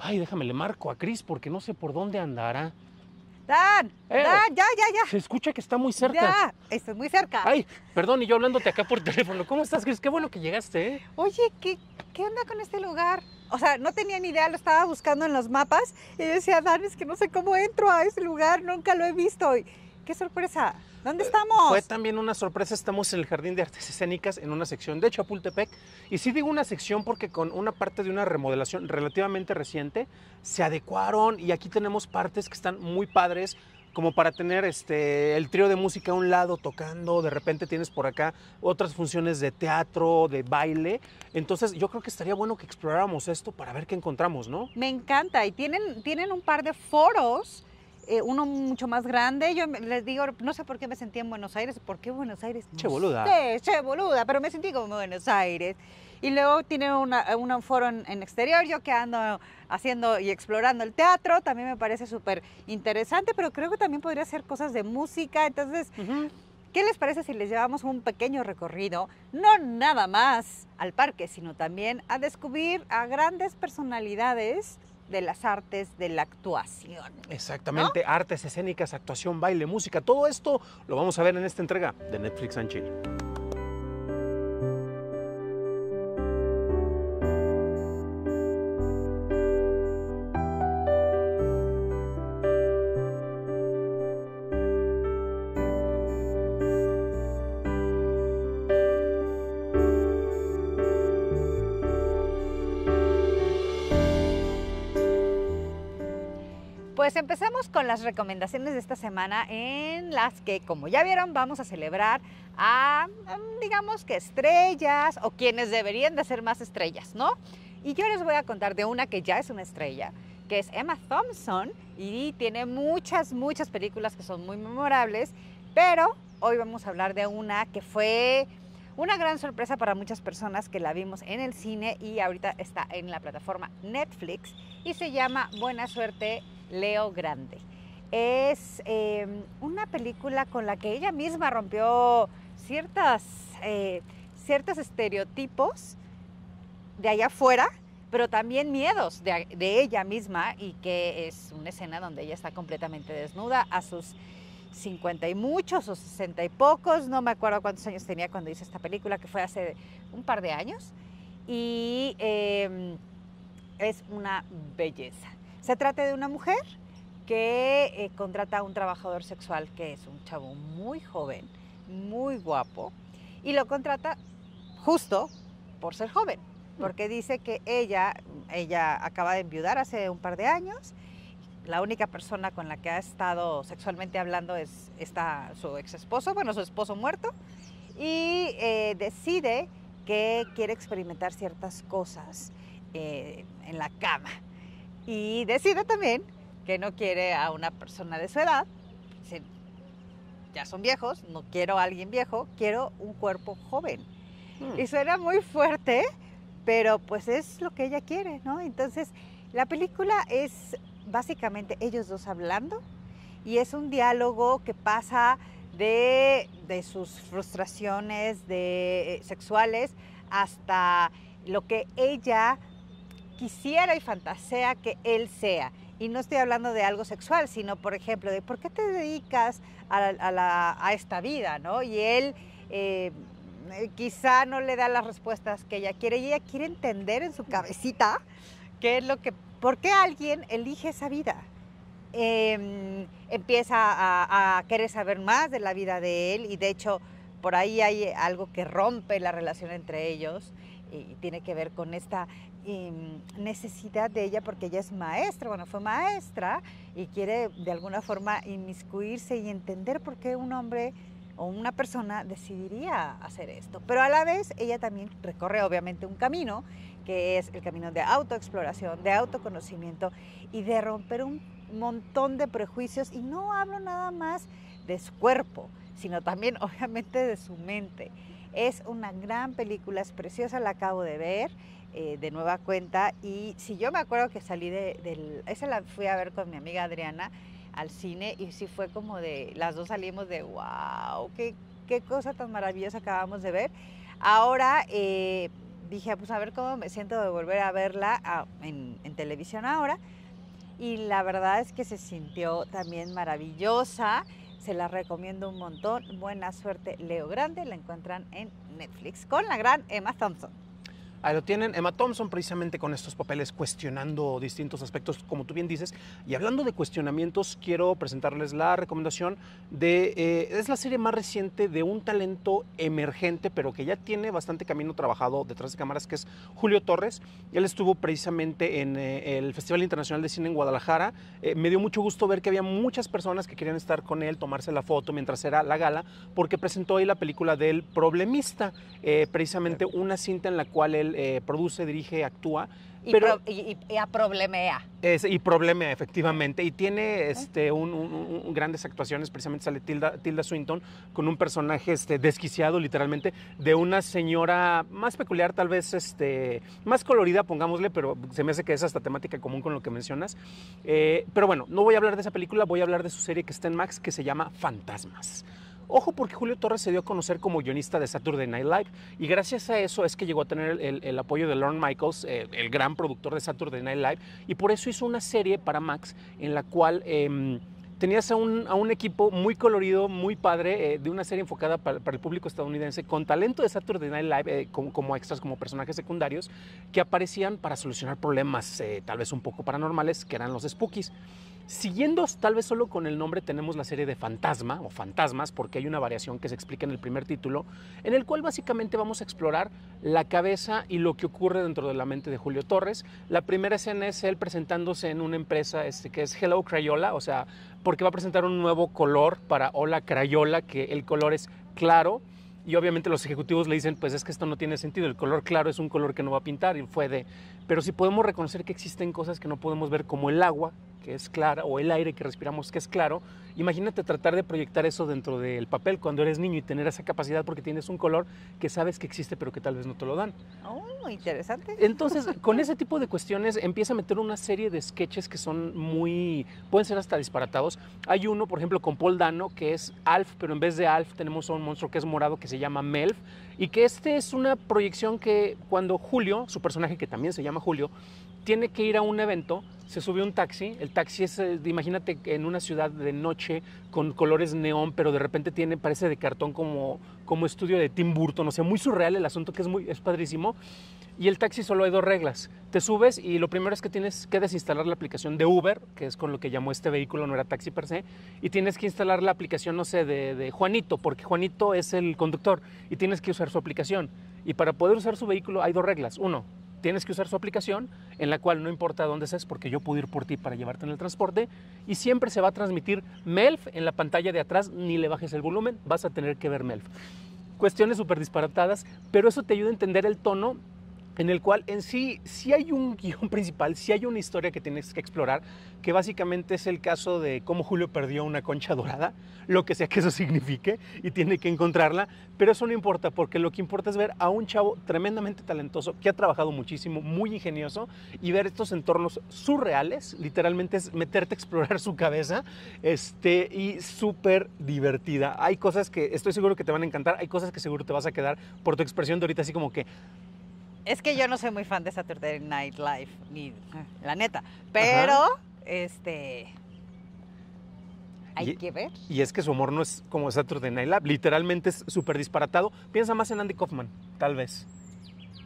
Ay, déjame, le marco a Cris porque no sé por dónde andará. Dan, eh, Dan, ya, ya, ya. Se escucha que está muy cerca. Ya, estoy muy cerca. Ay, perdón, y yo hablándote acá por teléfono. ¿Cómo estás, Cris? Qué bueno que llegaste, ¿eh? Oye, ¿qué, ¿qué onda con este lugar? O sea, no tenía ni idea, lo estaba buscando en los mapas y yo decía, Dan, es que no sé cómo entro a ese lugar, nunca lo he visto. ¡Qué sorpresa! ¿Dónde eh, estamos? Fue también una sorpresa, estamos en el Jardín de Artes Escénicas, en una sección de Chapultepec. Y sí digo una sección porque con una parte de una remodelación relativamente reciente, se adecuaron y aquí tenemos partes que están muy padres, como para tener este, el trío de música a un lado tocando, de repente tienes por acá otras funciones de teatro, de baile. Entonces yo creo que estaría bueno que exploráramos esto para ver qué encontramos, ¿no? Me encanta y tienen, tienen un par de foros eh, uno mucho más grande. Yo les digo, no sé por qué me sentí en Buenos Aires. ¿Por qué Buenos Aires? che boluda. che boluda, pero me sentí como en Buenos Aires. Y luego tiene una, un foro en, exterior. Yo que ando haciendo y explorando el teatro también me parece súper interesante, pero creo que también podría hacer cosas de música. Entonces. ¿Qué les parece si les llevamos un pequeño recorrido, no nada más al parque, sino también a descubrir a grandes personalidades de las artes de la actuación. Exactamente, artes escénicas, actuación, baile, música, todo esto lo vamos a ver en esta entrega de Netflix and Chile. las recomendaciones de esta semana en las que, como ya vieron, vamos a celebrar a, mm, digamos que estrellas o quienes deberían de ser más estrellas, ¿no? Y yo les voy a contar de una que ya es una estrella, que es Emma Thompson y tiene muchas, muchas películas que son muy memorables, pero hoy vamos a hablar de una que fue una gran sorpresa para muchas personas que la vimos en el cine y ahorita está en la plataforma Netflix y se llama Buena Suerte Leo Grande es em, una película con la que ella misma rompió ciertas, eh, ciertos estereotipos de allá afuera, pero también miedos de, ella misma y que es una escena donde ella está completamente desnuda a sus 50 y muchos o 60 y pocos, no me acuerdo cuántos años tenía cuando hice esta película, que fue hace un par de años, y em, es una belleza. Se trata de una mujer que eh, contrata a un trabajador sexual que es un chavo muy joven, muy guapo, y lo contrata justo por ser joven, mm. porque dice que ella, ella acaba de enviudar hace un par de años, la única persona con la que ha estado sexualmente hablando es está su ex esposo, bueno, su esposo muerto, y eh, decide que quiere experimentar ciertas cosas eh, en la cama. Y decide también que no quiere a una persona de su edad. ya son viejos, no quiero a alguien viejo, quiero un cuerpo joven. Hmm. Y suena muy fuerte, pero pues es lo que ella quiere, ¿no? Entonces, la película es básicamente ellos dos hablando y es un diálogo que pasa de, sus frustraciones eh, sexuales hasta lo que ella quisiera y fantasea que él sea. Y no estoy hablando de algo sexual, sino, por ejemplo, de por qué te dedicas a, esta vida, ¿no? Y él eh, quizá no le da las respuestas que ella quiere y ella quiere entender en su cabecita qué es lo que, por qué alguien elige esa vida. Em, empieza a querer saber más de la vida de él y de hecho por ahí hay algo que rompe la relación entre ellos y tiene que ver con esta y mm, necesidad de ella porque ella es maestra, bueno, fue maestra y quiere de alguna forma inmiscuirse y entender por qué un hombre o una persona decidiría hacer esto. Pero a la vez ella también recorre obviamente un camino que es el camino de autoexploración, de autoconocimiento y de romper un montón de prejuicios y no hablo nada más de su cuerpo, sino también obviamente de su mente. Es una gran película, es preciosa, la acabo de ver eh, de nueva cuenta. Y si yo me acuerdo que salí de, del. Esa la fui a ver con mi amiga Adriana al cine y sí fue como de. Las dos salimos de wow, qué, qué cosa tan maravillosa acabamos de ver. Ahora. Eh, dije, ah, pues a ver cómo me siento de volver a verla ah, en, televisión ahora. Y la verdad es que se sintió también maravillosa. Se la recomiendo un montón. Buena suerte, Leo Grande. La encuentran en Netflix con la gran Emma Thompson. Ahí lo tienen, Emma Thompson precisamente con estos papeles cuestionando distintos aspectos, como tú bien dices. Y hablando de cuestionamientos, quiero presentarles la recomendación de... Eh, es la serie más reciente de un talento emergente, pero que ya tiene bastante camino trabajado detrás de cámaras, que es Julio Torres. Él estuvo precisamente en eh, el Festival Internacional de Cine en Guadalajara. Eh, me dio mucho gusto ver que había muchas personas que querían estar con él, tomarse la foto mientras era la gala, porque presentó ahí la película del problemista, precisamente una cinta en la cual él eh, produce, dirige, actúa. Y, pero, y, problemea. y problemea, efectivamente. Y tiene este, un, grandes actuaciones, precisamente sale Tilda, Tilda Swinton con un personaje este, desquiciado, literalmente, de una señora más peculiar, tal vez este, más colorida, pongámosle, pero se me hace que es hasta temática común con lo que mencionas. Eh, pero bueno, no voy a hablar de esa película, voy a hablar de su serie que está en Max, que se llama Fantasmas. Ojo porque Julio Torres se dio a conocer como guionista de Saturday Night Live y gracias a eso es que llegó a tener el, apoyo de Lorne Michaels, eh, el gran productor de Saturday Night Live, y por eso hizo una serie para Max en la cual... Em, tenías a un, equipo muy colorido, muy padre, eh, de una serie enfocada para, el público estadounidense, con talento de Saturday Night Live eh, como, extras, como personajes secundarios, que aparecían para solucionar problemas tal vez un poco paranormales, que eran los spookies. Siguiendo tal vez solo con el nombre tenemos la serie de Fantasma o Fantasmas, porque hay una variación que se explica en el primer título, en el cual básicamente vamos a explorar la cabeza y lo que ocurre dentro de la mente de Julio Torres. La primera escena es él presentándose en una empresa este, que es Hello Crayola, o sea, porque va a presentar un nuevo color para Hola Crayola, que el color es claro. Y obviamente los ejecutivos le dicen, pues es que esto no tiene sentido, el color claro es un color que no va a pintar y fue de, pero si podemos reconocer que existen cosas que no podemos ver como el agua, que es clara o el aire que respiramos que es claro, imagínate tratar de proyectar eso dentro del papel cuando eres niño y tener esa capacidad porque tienes un color que sabes que existe pero que tal vez no te lo dan. Oh, interesante. Entonces, con ese tipo de cuestiones empieza a meter una serie de sketches que son muy, pueden ser hasta disparatados. Hay uno, por ejemplo, con Paul Dano, que es Alf, pero en vez de Alf tenemos a un monstruo que es morado que se llama Melf, y que este es una proyección que cuando Julio, su personaje que también se llama Julio, tiene que ir a un evento, se subió un taxi. El taxi es, eh, imagínate, en una ciudad de noche con colores neón, pero de repente tiene, parece de cartón como, como estudio de Tim Burton. O sea, muy surreal el asunto que es, muy, es padrísimo. Y el taxi solo hay dos reglas. Te subes y lo primero es que tienes que desinstalar la aplicación de Uber, que es con lo que llamó este vehículo, no era taxi per se, y tienes que instalar la aplicación, no sé, de Juanito, porque Juanito es el conductor y tienes que usar su aplicación. Y para poder usar su vehículo hay dos reglas. Uno, tienes que usar su aplicación en la cual no importa dónde seas porque yo puedo ir por ti para llevarte en el transporte y siempre se va a transmitir MELF en la pantalla de atrás, ni le bajes el volumen, vas a tener que ver MELF. Cuestiones súper disparatadas, pero eso te ayuda a entender el tono en el cual en sí sí hay un guión principal, sí hay una historia que tienes que explorar, que básicamente es el caso de cómo Julio perdió una concha dorada, lo que sea que eso signifique, y tiene que encontrarla, pero eso no importa, porque lo que importa es ver a un chavo tremendamente talentoso, que ha trabajado muchísimo, muy ingenioso, y ver estos entornos surreales, literalmente es meterte a explorar su cabeza, este, y súper divertida. Hay cosas que estoy seguro que te van a encantar, hay cosas que seguro te vas a quedar por tu expresión de ahorita así como que es que yo no soy muy fan de Saturday Night Live, ni la neta. Pero, este. Hay que ver. Y es que su amor no es como Saturday Night Live. Literalmente es súper disparatado. Piensa más en Andy Kaufman, tal vez.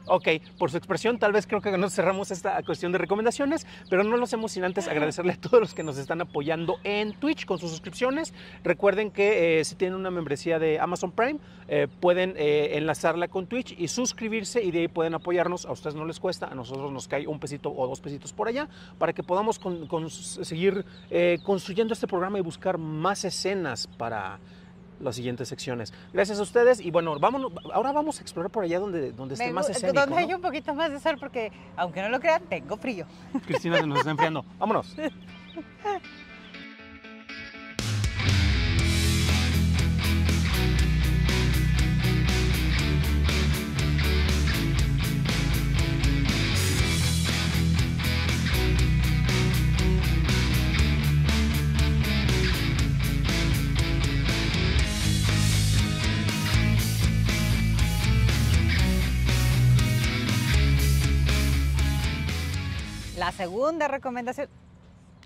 Ok, por su expresión, tal vez creo que nos cerramos esta cuestión de recomendaciones, pero no lo hacemos sin antes agradecerle a todos los que nos están apoyando en Twitch con sus suscripciones. Recuerden que eh, si tienen una membresía de Amazon Prime, eh, pueden eh, enlazarla con Twitch y suscribirse y de ahí pueden apoyarnos. A ustedes no les cuesta, a nosotros nos cae un pesito o dos pesitos por allá para que podamos seguir construyendo este programa y buscar más escenas para las siguientes secciones. Gracias a ustedes y bueno, vámonos, ahora vamos a explorar por allá donde, donde esté más escénico. Donde hay un poquito más de sol porque, aunque no lo crean, tengo frío. Cristina se nos está enfriando. Vámonos. segunda recomendación.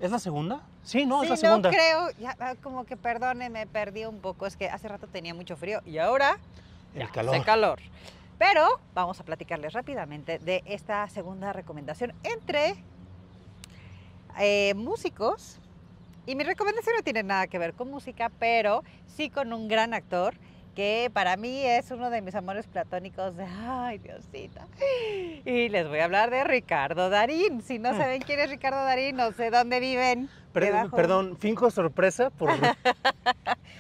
¿Es la segunda? Sí, no, es la segunda. No creo, ah, como que perdone, me perdí un poco. Es que hace rato tenía mucho frío y ahora el calor. calor. Pero vamos a platicarles rápidamente de esta segunda recomendación entre eh, músicos. Y mi recomendación no tiene nada que ver con música, pero sí con un gran actor que para mí es uno de mis amores platónicos de, ay, Diosita. Y les voy a hablar de Ricardo Darín. Si no saben quién es Ricardo Darín, no sé dónde viven. Perdón, perdón finco sorpresa por...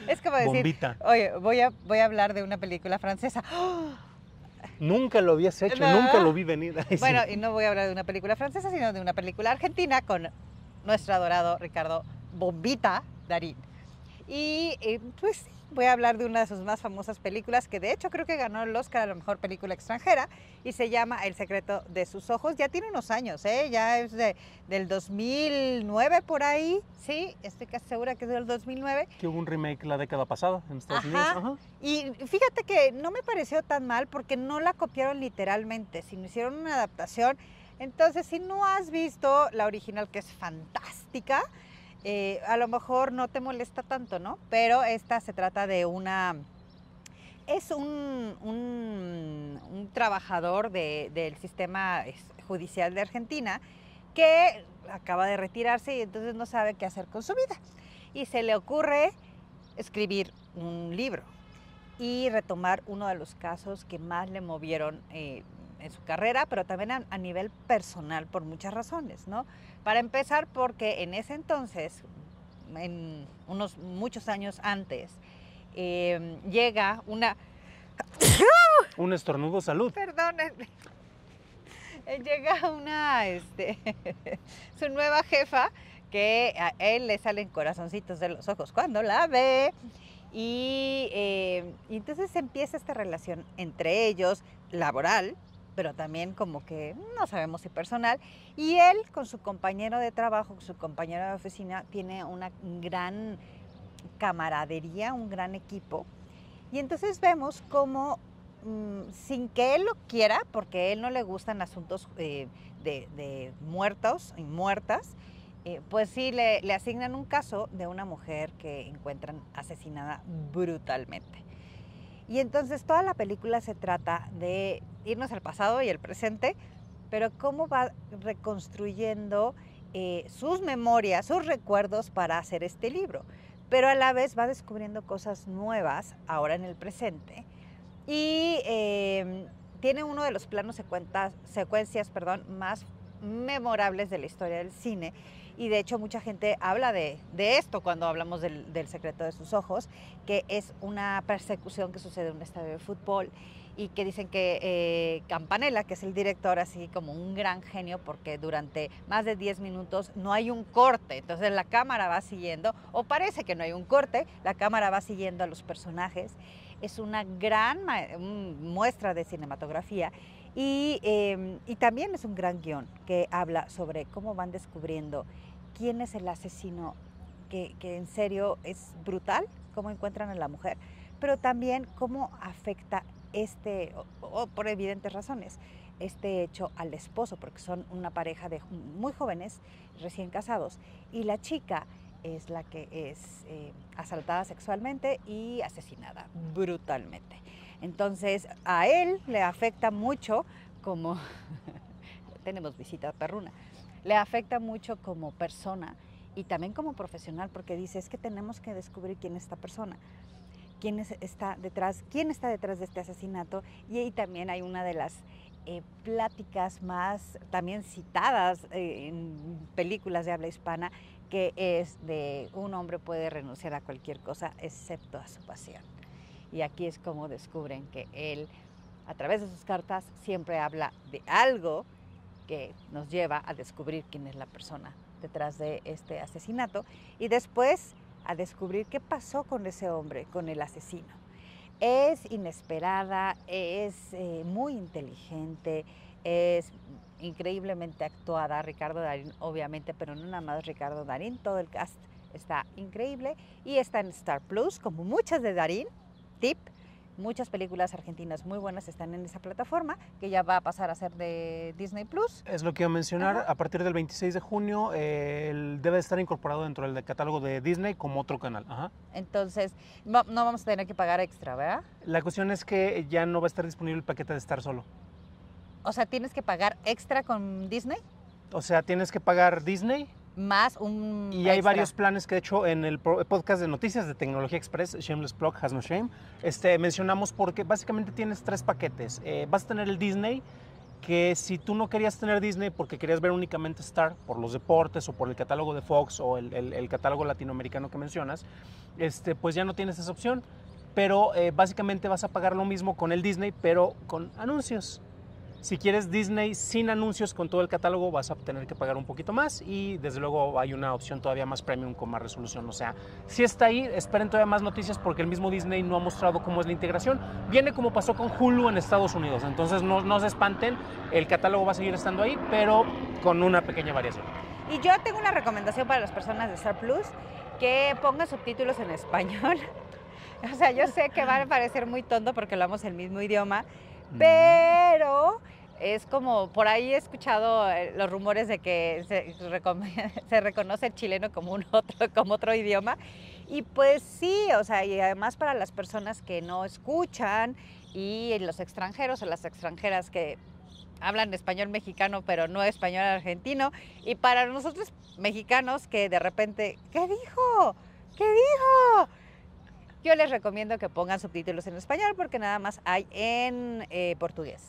es como decir, Bombita. oye, voy a, voy a hablar de una película francesa. Nunca lo habías hecho, nunca lo vi venir. bueno, y no voy a hablar de una película francesa, sino de una película argentina con nuestro adorado Ricardo Bombita Darín. Y eh, pues voy a hablar de una de sus más famosas películas, que de hecho creo que ganó el Oscar a la mejor película extranjera, y se llama El secreto de sus ojos. Ya tiene unos años, ¿eh? ya es del 2009 por ahí, sí, estoy casi segura que es del 2009. Que hubo un remake la década pasada en Estados Unidos. Y fíjate que no me pareció tan mal porque no la copiaron literalmente, sino hicieron una adaptación. Entonces, si no has visto la original, que es fantástica, eh, a lo mejor no te molesta tanto, ¿no? Pero esta se trata de una... Es un, un, trabajador del sistema judicial de Argentina que acaba de retirarse y entonces no sabe qué hacer con su vida. Y se le ocurre escribir un libro y retomar uno de los casos que más le movieron eh, en su carrera, pero también a, nivel personal por muchas razones, ¿no? Para empezar, porque en ese entonces, en unos muchos años antes, em, llega una... Un estornudo salud. Perdónenme. Eh, llega una, este, su nueva jefa, que a él le salen corazoncitos de los ojos cuando la ve. y, em, entonces empieza esta relación entre ellos, laboral, pero también como que no sabemos si personal. Y él con su compañero de trabajo, con su compañero de oficina, tiene una gran camaradería, un gran equipo. Y entonces vemos como mm, sin que él lo quiera, porque a él no le gustan asuntos eh, de, muertos y muertas, eh, pues sí le asignan un caso de una mujer que encuentran asesinada brutalmente. Y entonces toda la película se trata de irnos al pasado y al presente, pero cómo va reconstruyendo eh, sus memorias, sus recuerdos para hacer este libro. Pero a la vez va descubriendo cosas nuevas ahora en el presente. Y em, tiene uno de los planos secuencias perdón, más memorables de la historia del cine, y de hecho mucha gente habla de, esto cuando hablamos del, secreto de sus ojos, que es una persecución que sucede en un estadio de fútbol y que dicen que eh, Campanella, que es el director, así como un gran genio, porque durante más de 10 minutos no hay un corte, entonces la cámara va siguiendo, o parece que no hay un corte, la cámara va siguiendo a los personajes. Es una gran muestra de cinematografía y, em, y, también es un gran guión que habla sobre cómo van descubriendo quién es el asesino, que, en serio es brutal, cómo encuentran a la mujer, pero también cómo afecta este, o, por evidentes razones, este hecho al esposo, porque son una pareja de muy jóvenes, recién casados, y la chica es la que es eh, asaltada sexualmente y asesinada brutalmente. Entonces a él le afecta mucho como tenemos visita perruna, le afecta mucho como persona y también como profesional, porque dice, es que tenemos que descubrir quién es esta persona, quién está detrás, quién está detrás de este asesinato. Y ahí también hay una de las eh, pláticas más también citadas eh, en películas de habla hispana, que es de un hombre puede renunciar a cualquier cosa excepto a su pasión. Y aquí es como descubren que él, a través de sus cartas, siempre habla de algo que nos lleva a descubrir quién es la persona detrás de este asesinato y después a descubrir qué pasó con ese hombre, con el asesino. Es inesperada, es eh, muy inteligente, es increíblemente actuada, Ricardo Darín obviamente, pero no nada más Ricardo Darín, todo el cast está increíble y está en Star Plus, como muchas de Darín, tip, Muchas películas argentinas muy buenas están en esa plataforma, que ya va a pasar a ser de Disney Plus. Es lo que iba a mencionar. A partir del 26 de junio debe estar incorporado dentro del catálogo de Disney como otro canal. Entonces, no vamos a tener que pagar extra, ¿verdad? La cuestión es que ya no va a estar disponible el paquete de estar solo. O sea, ¿tienes que pagar extra con Disney? O sea, tienes que pagar Disney, más un... Y hay varios planes que de hecho en el podcast de noticias de Tecnología Express, Shameless Plug, Has No Shame, este, mencionamos porque básicamente tienes tres paquetes. Eh, vas a tener el Disney, que si tú no querías tener Disney porque querías ver únicamente Star por los deportes o por el catálogo de Fox o el, catálogo latinoamericano que mencionas, este, pues ya no tienes esa opción. Pero eh, básicamente vas a pagar lo mismo con el Disney, pero con anuncios. Si quieres Disney sin anuncios con todo el catálogo, vas a tener que pagar un poquito más y desde luego hay una opción todavía más premium con más resolución. O sea, si está ahí, esperen todavía más noticias porque el mismo Disney no ha mostrado cómo es la integración. Viene como pasó con Hulu en Estados Unidos, entonces no, no se espanten, el catálogo va a seguir estando ahí, pero con una pequeña variación. Y yo tengo una recomendación para las personas de Star Plus, que pongan subtítulos en español. o sea, yo sé que va a parecer muy tonto porque hablamos el mismo idioma, pero es como, por ahí he escuchado eh, los rumores de que se, reconoce el chileno como otro, idioma. Y pues sí, o sea, y además para las personas que no escuchan y los extranjeros o las extranjeras que hablan español mexicano pero no español argentino. Y para nosotros mexicanos que de repente, ¿qué dijo? ¿Qué dijo? Yo les recomiendo que pongan subtítulos en español porque nada más hay en eh, portugués.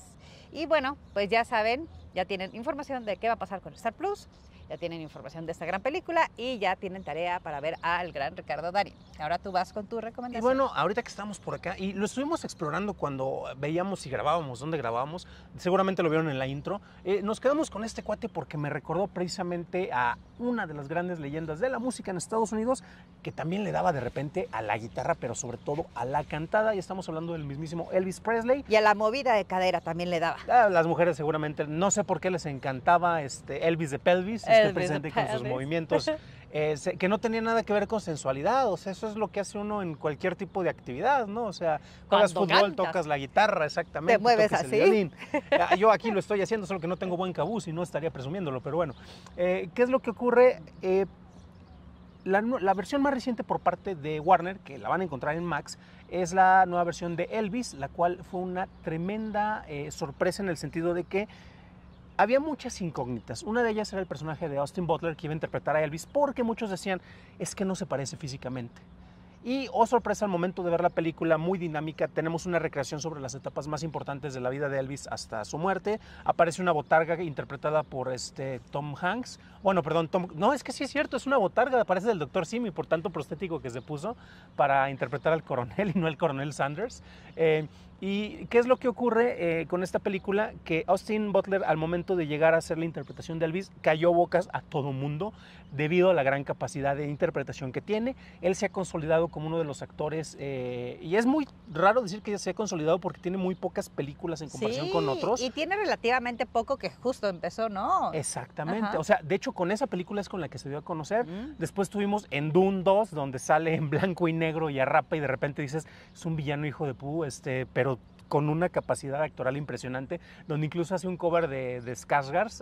Y bueno, pues ya saben, ya tienen información de qué va a pasar con Star Plus ya tienen información de esta gran película y ya tienen tarea para ver al gran Ricardo Darín. Ahora tú vas con tu recomendación. Y bueno, ahorita que estamos por acá y lo estuvimos explorando cuando veíamos y grabábamos, dónde grabábamos, seguramente lo vieron en la intro, eh, nos quedamos con este cuate porque me recordó precisamente a una de las grandes leyendas de la música en Estados Unidos que también le daba de repente a la guitarra, pero sobre todo a la cantada y estamos hablando del mismísimo Elvis Presley. Y a la movida de cadera también le daba. A ah, las mujeres seguramente, no sé por qué les encantaba este Elvis de pelvis esté presente con sus movimientos, eh, que no tenía nada que ver con sensualidad, o sea, eso es lo que hace uno en cualquier tipo de actividad, ¿no? O sea, juegas fútbol, tocas la guitarra, exactamente. Te mueves así. Ah, yo aquí lo estoy haciendo, solo que no tengo buen cabuz y no estaría presumiéndolo, pero bueno. Eh, ¿Qué es lo que ocurre? Eh, la, versión más reciente por parte de Warner, que la van a encontrar en Max, es la nueva versión de Elvis, la cual fue una tremenda sorpresa en el sentido de que había muchas incógnitas. Una de ellas era el personaje de Austin Butler que iba a interpretar a Elvis porque muchos decían es que no se parece físicamente. Y, oh sorpresa, al momento de ver la película, muy dinámica, tenemos una recreación sobre las etapas más importantes de la vida de Elvis hasta su muerte. Aparece una botarga interpretada por este Tom Hanks. Bueno, oh, perdón, Tom... No, es que sí es cierto, es una botarga, aparece del doctor Simi, por tanto prostético que se puso para interpretar al coronel y no al coronel Sanders. Eh, ¿Y qué es lo que ocurre eh, con esta película? Que Austin Butler al momento de llegar a hacer la interpretación de Elvis cayó bocas a todo mundo debido a la gran capacidad de interpretación que tiene. Él se ha consolidado como uno de los actores eh, y es muy raro decir que ya se ha consolidado porque tiene muy pocas películas en comparación con otros. Y tiene relativamente poco que justo empezó, ¿no? Exactamente. O sea, de hecho con esa película es con la que se dio a conocer. Mm. Después tuvimos en Dune 2 donde sale en blanco y negro y arrapa y de repente dices, es un villano hijo de pu, este, pero con una capacidad actoral impresionante, donde incluso hace un cover de, de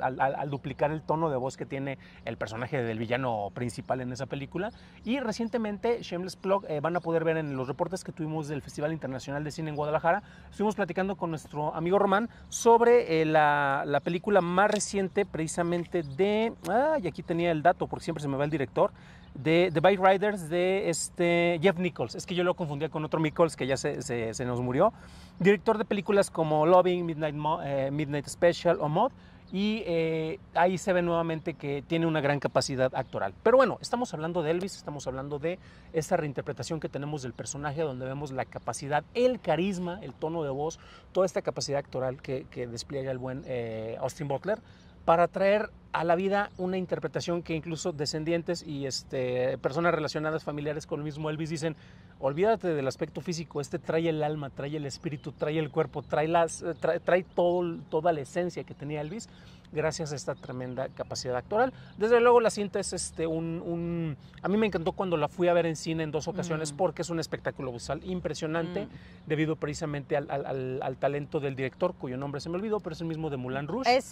al, duplicar el tono de voz que tiene el personaje del villano principal en esa película. Y recientemente, Shameless Plug, eh, van a poder ver en los reportes que tuvimos del Festival Internacional de Cine en Guadalajara, estuvimos platicando con nuestro amigo Román sobre eh, la, la, película más reciente precisamente de... Ah, y aquí tenía el dato, porque siempre se me va el director de, The Bike Riders de este Jeff Nichols. Es que yo lo confundía con otro Nichols que ya se, nos murió. Director de películas como Loving, Midnight, eh, Midnight Special o Mod. Y eh, ahí se ve nuevamente que tiene una gran capacidad actoral. Pero bueno, estamos hablando de Elvis, estamos hablando de esa reinterpretación que tenemos del personaje, donde vemos la capacidad, el carisma, el tono de voz, toda esta capacidad actoral que, despliega el buen eh, Austin Butler para traer a la vida una interpretación que incluso descendientes y este, personas relacionadas, familiares con el mismo Elvis dicen, olvídate del aspecto físico, este trae el alma, trae el espíritu, trae el cuerpo, trae, las, trae, todo, toda la esencia que tenía Elvis gracias a esta tremenda capacidad actoral. Desde luego la cinta es este, un, A mí me encantó cuando la fui a ver en cine en dos ocasiones mm. porque es un espectáculo visual impresionante mm. debido precisamente al, talento del director, cuyo nombre se me olvidó, pero es el mismo de Mulan Rouge. Es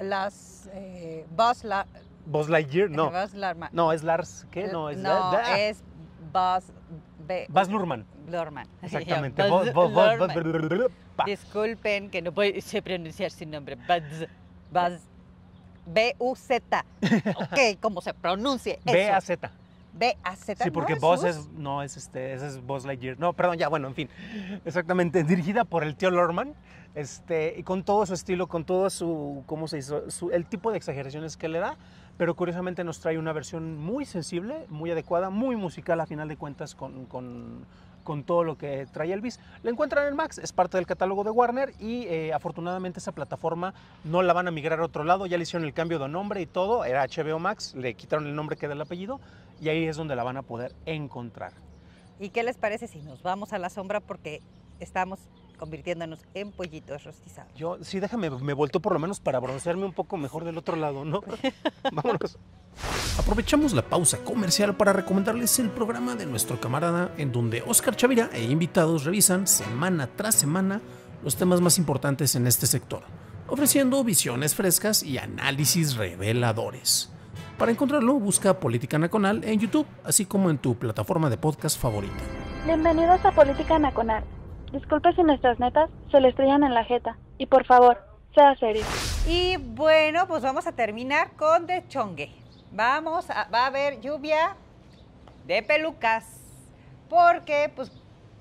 las... Eh, eh, Buzz, La Buzz no. no, es Lars, ¿qué? No, es, no, es Buzz... Buzz Lurman. Exactamente. Buzz, Buzz, Disculpen que no puedo pronunciar su nombre. Buzz. Buzz. B-U-Z. ok, como se pronuncie B-A-Z. B-A-Z. Sí, porque Buzz es, no es este, ese es Buzz Lightyear. No, perdón, ya, bueno, en fin. Exactamente, dirigida por el tío Lorman. Este, y con todo su estilo, con todo su, ¿cómo se dice? el tipo de exageraciones que le da, pero curiosamente nos trae una versión muy sensible, muy adecuada, muy musical a final de cuentas con, con, todo lo que trae Elvis. La encuentran en Max, es parte del catálogo de Warner y eh, afortunadamente esa plataforma no la van a migrar a otro lado, ya le hicieron el cambio de nombre y todo, era HBO Max, le quitaron el nombre que da el apellido y ahí es donde la van a poder encontrar. ¿Y qué les parece si nos vamos a la sombra porque estamos convirtiéndonos en pollitos rostizados. Yo, sí, déjame, me vuelto por lo menos para broncearme un poco mejor del otro lado, ¿no? Vámonos. Aprovechamos la pausa comercial para recomendarles el programa de nuestro camarada en donde Óscar Chavira e invitados revisan semana tras semana los temas más importantes en este sector, ofreciendo visiones frescas y análisis reveladores. Para encontrarlo, busca Política Nacional en YouTube, así como en tu plataforma de podcast favorita. Bienvenidos a Política Nacional Disculpe si nuestras netas se le estrellan en la jeta. Y por favor, sea serio. Y bueno, pues vamos a terminar con de chongue. Vamos, a, va a haber lluvia de pelucas. Porque, pues,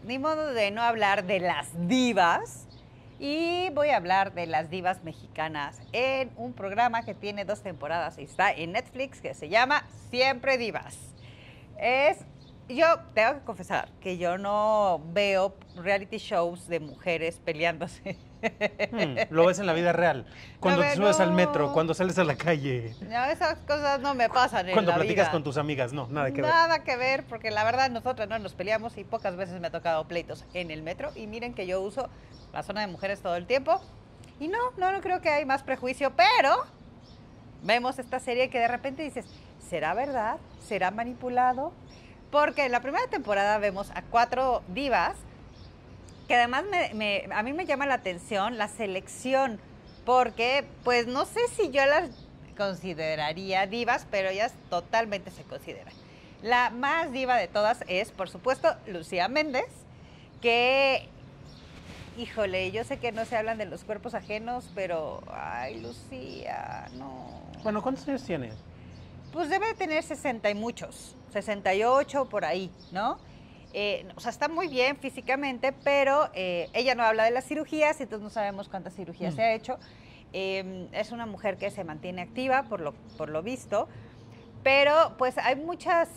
ni modo de no hablar de las divas. Y voy a hablar de las divas mexicanas en un programa que tiene dos temporadas y está en Netflix que se llama Siempre Divas. Es yo tengo que confesar que yo no veo reality shows de mujeres peleándose. Hmm, lo ves en la vida real. Cuando te subes al metro, cuando sales a la calle. No, esas cosas no me pasan. En cuando platicas con tus amigas, no, nada que ver. Nada que ver, porque la verdad nosotros no nos peleamos y pocas veces me ha tocado pleitos en el metro. Y miren que yo uso la zona de mujeres todo el tiempo. Y no, no, no creo que hay más prejuicio, pero vemos esta serie que de repente dices, ¿será verdad? ¿Será manipulado? Porque en la primera temporada vemos a cuatro divas, que además a mí me llama la atención la selección, porque pues no sé si yo las consideraría divas, pero ellas totalmente se consideran. La más diva de todas es, por supuesto, Lucía Méndez, que, híjole, yo sé que no se hablan de los cuerpos ajenos, pero, ay, Lucía, no. Bueno, ¿cuántos años tiene? Pues debe tener 60 y muchos. 68 por ahí, ¿no? Eh, o sea, está muy bien físicamente, pero eh, ella no habla de las cirugías, entonces no sabemos cuántas cirugías mm. se ha hecho. Em, es una mujer que se mantiene activa, por lo, por lo visto, pero pues hay muchas,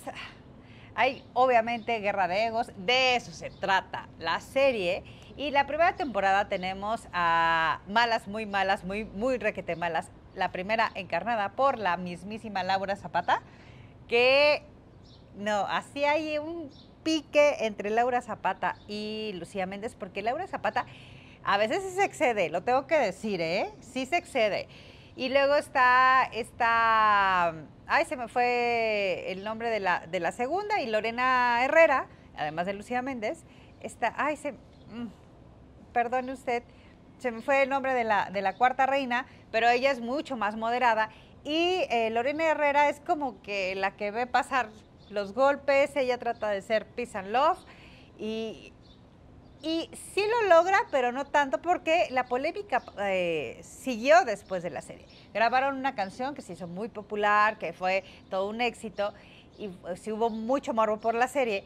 hay obviamente guerra de egos, de eso se trata la serie. Y la primera temporada tenemos a malas, muy malas, muy, muy requete malas. La primera encarnada por la mismísima Laura Zapata, que no, así hay un pique entre Laura Zapata y Lucía Méndez, porque Laura Zapata a veces se excede, lo tengo que decir, ¿eh? Sí se excede. Y luego está esta, ay, se me fue el nombre de la, de la segunda, y Lorena Herrera, además de Lucía Méndez, está, ay, se, mm, perdone usted, se me fue el nombre de la, de la cuarta reina, pero ella es mucho más moderada. Y eh, Lorena Herrera es como que la que ve pasar los golpes, ella trata de ser peace and love y, y sí lo logra, pero no tanto porque la polémica eh, siguió después de la serie. Grabaron una canción que se hizo muy popular, que fue todo un éxito y eh, hubo mucho morbo por la serie.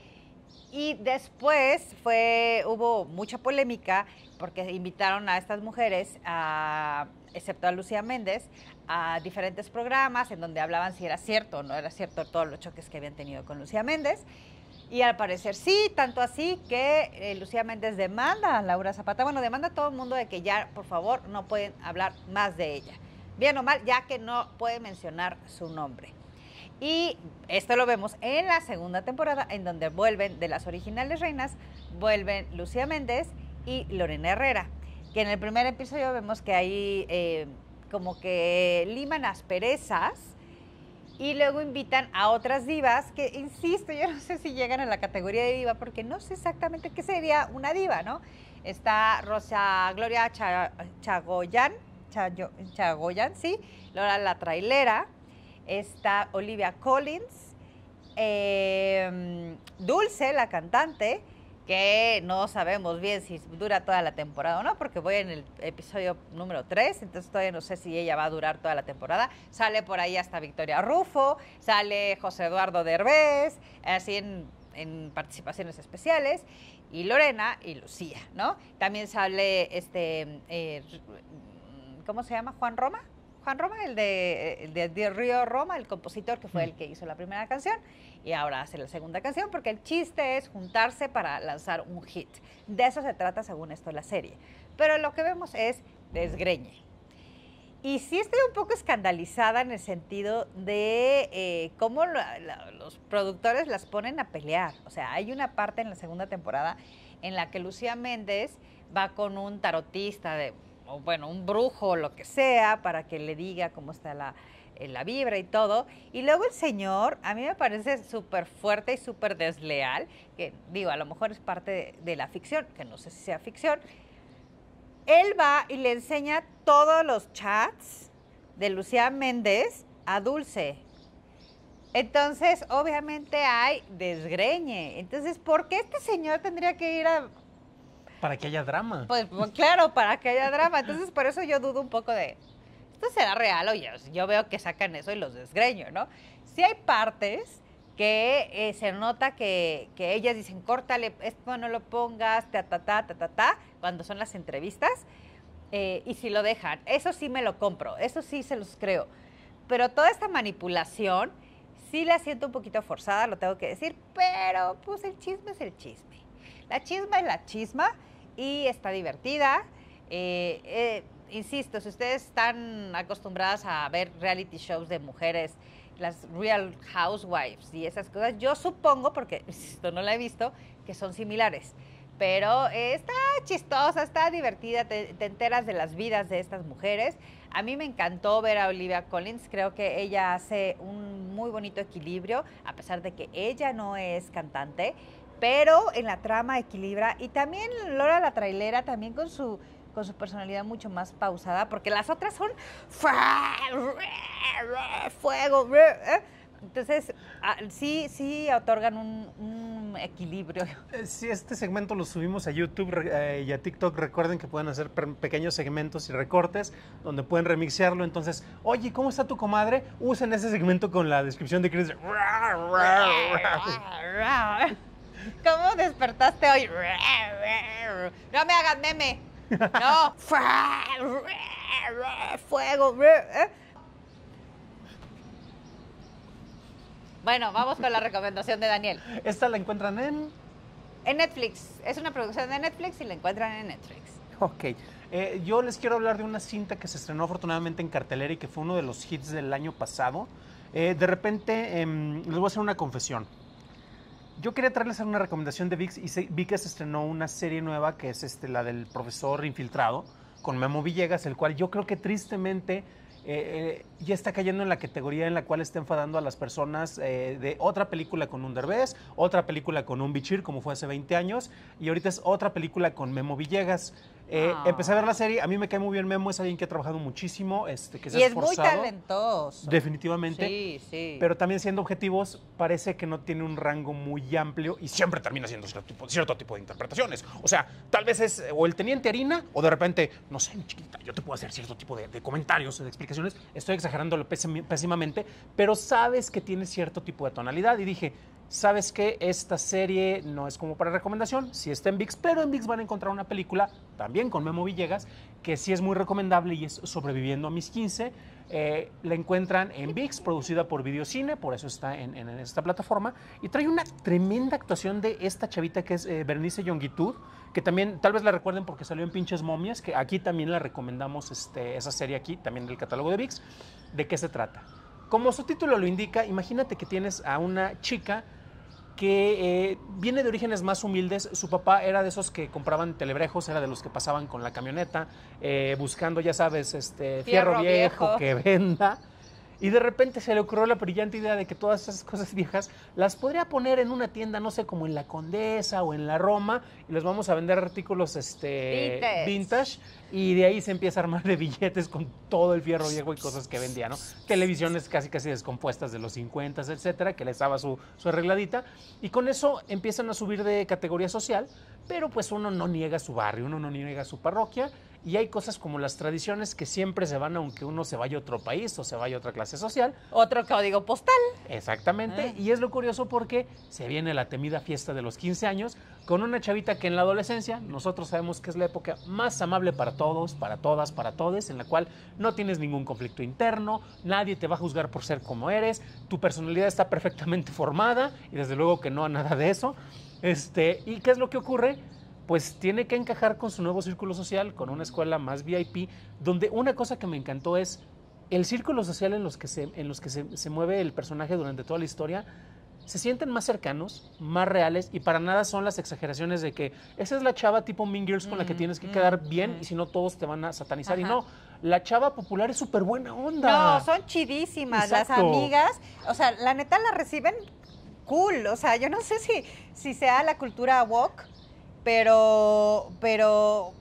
Y después fue, hubo mucha polémica porque invitaron a estas mujeres, excepto a Lucía Méndez, a diferentes programas en donde hablaban si era cierto o no era cierto todos los choques que habían tenido con Lucía Méndez. Y al parecer sí, tanto así que eh, Lucía Méndez demanda a Laura Zapata, bueno, demanda a todo el mundo de que ya, por favor, no pueden hablar más de ella. Bien o mal, ya que no puede mencionar su nombre. Y esto lo vemos en la segunda temporada, en donde vuelven de las originales reinas, vuelven Lucía Méndez y Lorena Herrera, que en el primer episodio vemos que ahí eh, como que liman asperezas y luego invitan a otras divas que, insisto, yo no sé si llegan a la categoría de diva porque no sé exactamente qué sería una diva, ¿no? Está Rosa Gloria Chagoyan, Chagoyan, sí, Laura La Trailera, está Olivia Collins, em, Dulce, la cantante, que no sabemos bien si dura toda la temporada o no, porque voy en el episodio número 3, entonces todavía no sé si ella va a durar toda la temporada. Sale por ahí hasta Victoria Rufo, sale José Eduardo Derbez, así en, participaciones especiales, y Lorena y Lucía, ¿no? También sale este, eh, ¿cómo se llama? Juan Roma. Juan Roma, el de, el de Río Roma, el compositor que fue el mm. que hizo la primera canción y ahora hace la segunda canción porque el chiste es juntarse para lanzar un hit. De eso se trata según esto la serie. Pero lo que vemos es desgreñe. Y sí estoy un poco escandalizada en el sentido de eh, cómo los productores las ponen a pelear. O sea, hay una parte en la segunda temporada en la que Lucía Méndez va con un tarotista de, o bueno, un brujo o lo que sea, para que le diga cómo está la, en la vibra y todo. Y luego el señor, a mí me parece súper fuerte y súper desleal, que digo, a lo mejor es parte de, la ficción, que no sé si sea ficción. Él va y le enseña todos los chats de Lucía Méndez a Dulce. Entonces, obviamente hay desgreñe. Entonces, ¿por qué este señor tendría que ir a... Para que haya drama. pues claro, para que haya drama. Entonces, por eso yo dudo un poco de, será real, oye, yo veo que sacan eso y los desgreño, ¿no? Si hay partes que eh, se nota que, ellas dicen, córtale, esto no lo pongas, ta, ta, ta, ta, ta, ta, cuando son las entrevistas, eh, y si lo dejan, eso sí me lo compro, eso sí se los creo. Pero toda esta manipulación, sí la siento un poquito forzada, lo tengo que decir, pero pues el chisme es el chisme. La chisma es la chisma y está divertida. Eh, eh insisto, si ustedes están acostumbradas a ver reality shows de mujeres, las Real Housewives y esas cosas, yo supongo, porque esto no la he visto, que son similares. Pero está chistosa, está divertida, te, te, enteras de las vidas de estas mujeres. A mí me encantó ver a Olivia Collins, creo que ella hace un muy bonito equilibrio, a pesar de que ella no es cantante, pero en la trama equilibra. Y también Laura la trailera, también con su con su personalidad mucho más pausada, porque las otras son fuego. Eh! Entonces, ah, sí, sí otorgan un, equilibrio. Eh, si este segmento lo subimos a YouTube eh, y a TikTok, recuerden que pueden hacer pequeños segmentos y recortes donde pueden remixearlo. Entonces, oye, ¿cómo está tu comadre? Usen ese segmento con la descripción de Chris. ¿Cómo despertaste hoy? No me hagan meme. No. Fuego. Bueno, vamos con la recomendación de Daniel. Esta la encuentran en... En Netflix. Es una producción de Netflix y la encuentran en Netflix. Ok. Eh, yo les quiero hablar de una cinta que se estrenó afortunadamente en cartelera y que fue uno de los hits del año pasado. Eh, de repente, em, les voy a hacer una confesión. Yo quería traerles una recomendación de VIX y vi que se estrenó una serie nueva que es este, la del profesor infiltrado con Memo Villegas, el cual yo creo que tristemente eh, eh, ya está cayendo en la categoría en la cual está enfadando a las personas eh, de otra película con un Derbez, otra película con un Bichir, como fue hace 20 años, y ahorita es otra película con Memo Villegas. Eh, empecé a ver la serie, a mí me cae muy bien Memo, es alguien que ha trabajado muchísimo, este, que se y ha esforzado. es muy talentoso. Definitivamente. Sí, sí. Pero también siendo objetivos, parece que no tiene un rango muy amplio y siempre termina haciendo cierto tipo, de interpretaciones. O sea, tal vez es eh, o el teniente harina o de repente, no sé, chiquita, yo te puedo hacer cierto tipo de, de comentarios, de explicaciones. Estoy exagerándolo pésimamente, pero sabes que tiene cierto tipo de tonalidad y dije, sabes que esta serie no es como para recomendación, si está en VIX, pero en VIX van a encontrar una película, también con Memo Villegas, que sí es muy recomendable y es Sobreviviendo a mis 15. Eh, la encuentran en VIX, producida por Videocine, por eso está en, esta plataforma, y trae una tremenda actuación de esta chavita que es eh, Bernice Yonguitud, que también tal vez la recuerden porque salió en Pinches Momias, que aquí también la recomendamos, este, esa serie aquí, también del catálogo de VIX. ¿De qué se trata? Como su título lo indica, imagínate que tienes a una chica que eh, viene de orígenes más humildes. Su papá era de esos que compraban telebrejos, era de los que pasaban con la camioneta, eh, buscando, ya sabes, este fierro, viejo, que venda. Y de repente se le ocurrió la brillante idea de que todas esas cosas viejas las podría poner en una tienda, no sé, como en la Condesa o en la Roma, y les vamos a vender artículos este, vintage. y de ahí se empieza a armar de billetes con todo el fierro viejo y cosas que vendía, ¿no? Televisiones casi casi descompuestas de los 50, etcétera, que les daba su, su arregladita. Y con eso empiezan a subir de categoría social, pero pues uno no niega su barrio, uno no niega su parroquia y hay cosas como las tradiciones que siempre se van aunque uno se vaya a otro país o se vaya a otra clase social. Otro código postal. Exactamente, ah. y es lo curioso porque se viene la temida fiesta de los 15 años con una chavita que en la adolescencia nosotros sabemos que es la época más amable para todos, para todas, para todos en la cual no tienes ningún conflicto interno, nadie te va a juzgar por ser como eres, tu personalidad está perfectamente formada y desde luego que no a nada de eso. Este, ¿y qué es lo que ocurre? pues tiene que encajar con su nuevo círculo social, con una escuela más VIP, donde una cosa que me encantó es el círculo social en los que se, en los que se, mueve el personaje durante toda la historia, se sienten más cercanos, más reales y para nada son las exageraciones de que esa es la chava tipo Mean Girls con la que mm, tienes que mm, quedar mm, bien y si no todos te van a satanizar y no. La chava popular es súper buena onda. No, son chidísimas las amigas. O sea, la neta la reciben cool. O sea, yo no sé si, si sea la cultura woke, pero, pero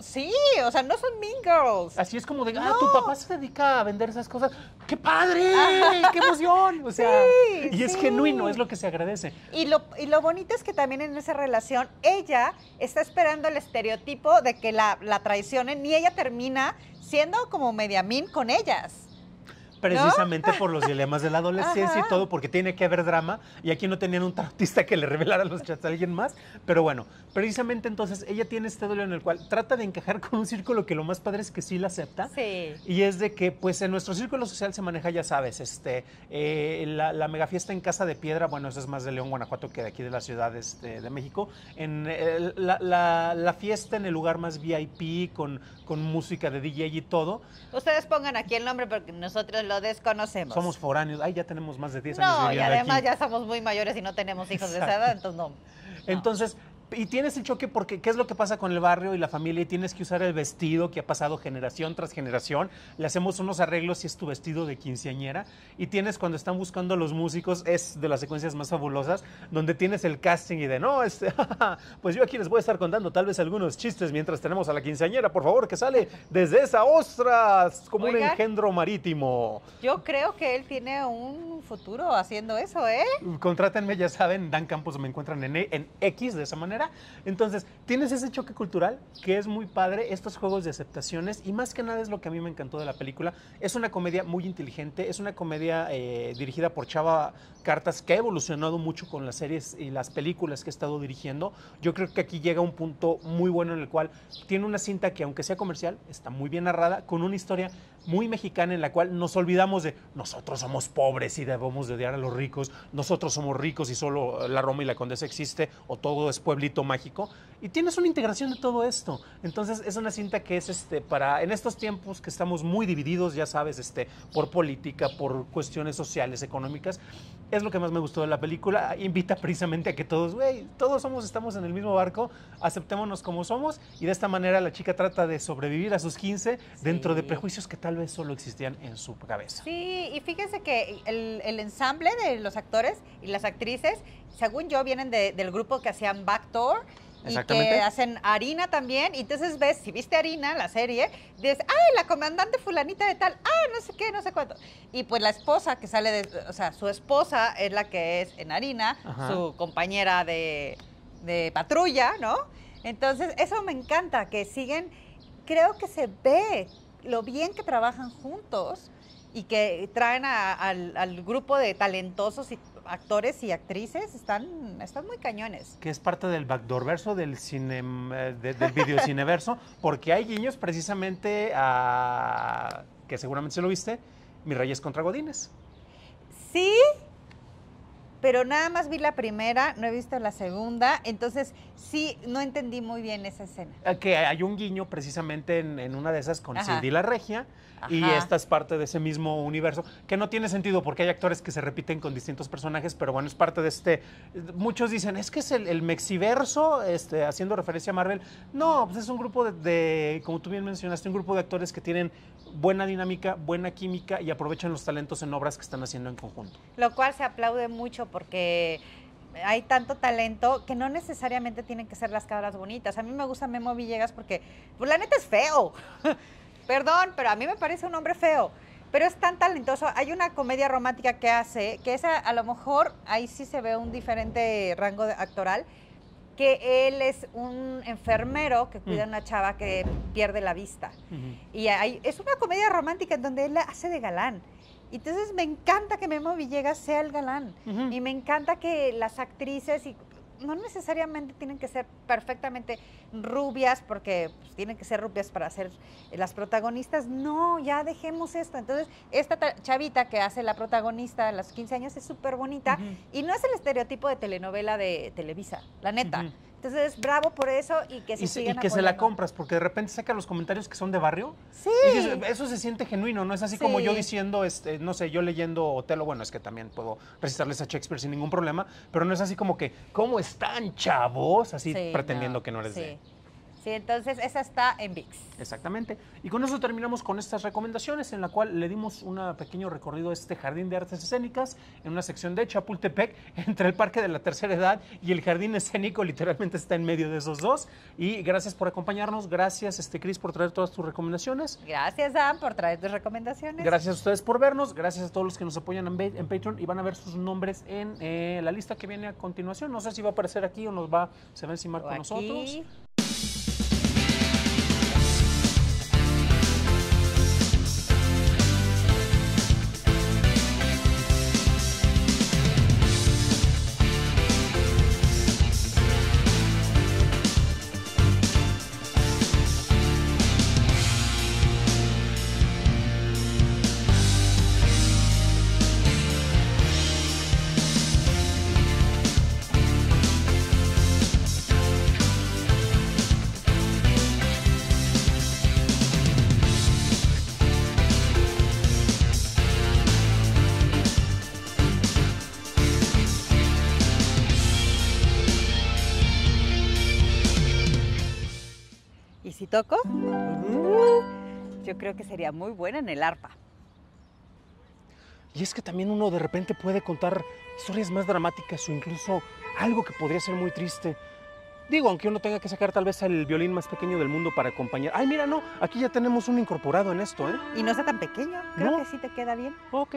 Sí, o sea, no son Mean Girls. Así es como de, ah, tu papá se dedica a vender esas cosas. ¡Qué padre! ¡Qué emoción! O sea, y es genuino, es lo que se agradece. Y lo, y lo bonito es que también en esa relación, ella está esperando el estereotipo de que la, la traicionen y ella termina siendo como media mean con ellas. Precisamente por los dilemas de la adolescencia y todo, porque tiene que haber drama. Y aquí no tenían un tarotista que le revelara los chats a alguien más. Pero bueno, precisamente entonces ella tiene este duelo en el cual trata de encajar con un círculo que lo más padre es que sí la acepta. Sí. Y es de que, pues en nuestro círculo social se maneja, ya sabes, este, eh, la, la mega fiesta en Casa de Piedra, bueno, eso es más de León, Guanajuato que de aquí de la Ciudad este, de México. En la, fiesta en el lugar más VIP, con, con música de DJ y todo. Ustedes pongan aquí el nombre porque nosotros lo desconocemos. Somos foráneos, ay, ya tenemos más de 10 años. No, y además ya somos muy mayores y no tenemos hijos de esa edad, entonces no. Entonces, y tienes el choque porque qué es lo que pasa con el barrio y la familia y tienes que usar el vestido que ha pasado generación tras generación. Le hacemos unos arreglos y es tu vestido de quinceañera y tienes cuando están buscando a los músicos, es de las secuencias más fabulosas, donde tienes el casting y de no, este, pues yo aquí les voy a estar contando tal vez algunos chistes mientras tenemos a la quinceañera, por favor, que sale desde esa ostras como un engendro marítimo. Yo creo que él tiene un futuro haciendo eso, ¿eh? Contrátenme, ya saben, Dan Campos me encuentran en, e, en X de esa manera entonces, tienes ese choque cultural que es muy padre, estos juegos de aceptaciones y más que nada es lo que a mí me encantó de la película. Es una comedia muy inteligente, es una comedia eh, dirigida por Chava Cartas que ha evolucionado mucho con las series y las películas que ha estado dirigiendo. Yo creo que aquí llega un punto muy bueno en el cual tiene una cinta que aunque sea comercial, está muy bien narrada, con una historia muy mexicana en la cual nos olvidamos de nosotros somos pobres y debemos de odiar a los ricos, nosotros somos ricos y solo la Roma y la Condesa existe o todo es pueblito mágico. Y tienes una integración de todo esto. Entonces es una cinta que es este, para, en estos tiempos que estamos muy divididos, ya sabes, este, por política, por cuestiones sociales, económicas, es lo que más me gustó de la película. Invita precisamente a que todos, güey, todos somos, estamos en el mismo barco, aceptémonos como somos y de esta manera la chica trata de sobrevivir a sus 15 dentro de prejuicios que tal vez solo existían en su cabeza. Sí, y fíjense que el ensamble de los actores y las actrices según yo, vienen del grupo que hacían Backdoor y que hacen harina también. Y entonces ves, si viste harina, la serie, dices, ay, la comandante fulanita de tal, ah, no sé qué, no sé cuánto. Y pues la esposa que sale de, o sea, su esposa es la que es en harina, su compañera de, patrulla, ¿no? Entonces, eso me encanta, que siguen, creo que se ve lo bien que trabajan juntos y que traen al, al, grupo de talentosos y actores y actrices están, están muy cañones. Que es parte del backdoor verso del, cine, eh, del videocineverso, porque hay guiños precisamente a, que seguramente se lo viste, Mis Reyes contra Godines. Sí, pero nada más vi la primera, no he visto la segunda, entonces sí, no entendí muy bien esa escena. Ah, que hay un guiño precisamente en, una de esas con Cindy la Regia, y esta es parte de ese mismo universo, que no tiene sentido porque hay actores que se repiten con distintos personajes, pero bueno, es parte de este... Muchos dicen, es que es el, Mexiverso, este, haciendo referencia a Marvel. No, pues es un grupo de, de, como tú bien mencionaste, un grupo de actores que tienen buena dinámica, buena química y aprovechan los talentos en obras que están haciendo en conjunto. Lo cual se aplaude mucho porque hay tanto talento que no necesariamente tienen que ser las cabras bonitas. A mí me gusta Memo Villegas porque, pues la neta es feo. Perdón, pero a mí me parece un hombre feo. Pero es tan talentoso. Hay una comedia romántica que hace, que esa a lo mejor ahí sí se ve un diferente rango actoral, que él es un enfermero que cuida a mm. una chava que pierde la vista. Y es una comedia romántica en donde él la hace de galán. Entonces me encanta que Memo Villegas sea el galán y me encanta que las actrices no necesariamente tienen que ser perfectamente rubias porque pues, tienen que ser rubias para ser eh, las protagonistas. No, ya dejemos esto. Entonces, esta chavita que hace la protagonista a los 15 años es súper bonita y no es el estereotipo de telenovela de Televisa, la neta. Entonces, bravo por eso y que se que se la compras, porque de repente saca los comentarios que son de barrio. Sí. Y eso se siente genuino, no es así como yo diciendo, este, no sé, yo leyendo Otelo, bueno, es que también puedo recitarles a Shakespeare sin ningún problema, pero no es así como que, ¿cómo están, chavos? Así pretendiendo que no eres sí. Sí, entonces esa está en VIX. Exactamente. Y con eso terminamos con estas recomendaciones en la cual le dimos un pequeño recorrido a este jardín de artes escénicas en una sección de Chapultepec entre el Parque de la Tercera Edad y el jardín escénico literalmente está en medio de esos dos. Y gracias por acompañarnos, gracias este Cris por traer todas tus recomendaciones. Gracias Dan por traer tus recomendaciones. Gracias a ustedes por vernos, gracias a todos los que nos apoyan en, Patreon y van a ver sus nombres en eh, la lista que viene a continuación. No sé si va a aparecer aquí o nos va, se va a encimar con nosotros. toco, yo creo que sería muy buena en el arpa. Y es que también uno de repente puede contar historias más dramáticas o incluso algo que podría ser muy triste. Digo, aunque uno tenga que sacar tal vez el violín más pequeño del mundo para acompañar. Ay, mira, no, aquí ya tenemos un incorporado en esto, ¿eh? Y no sea tan pequeño, creo que sí te queda bien. Ok,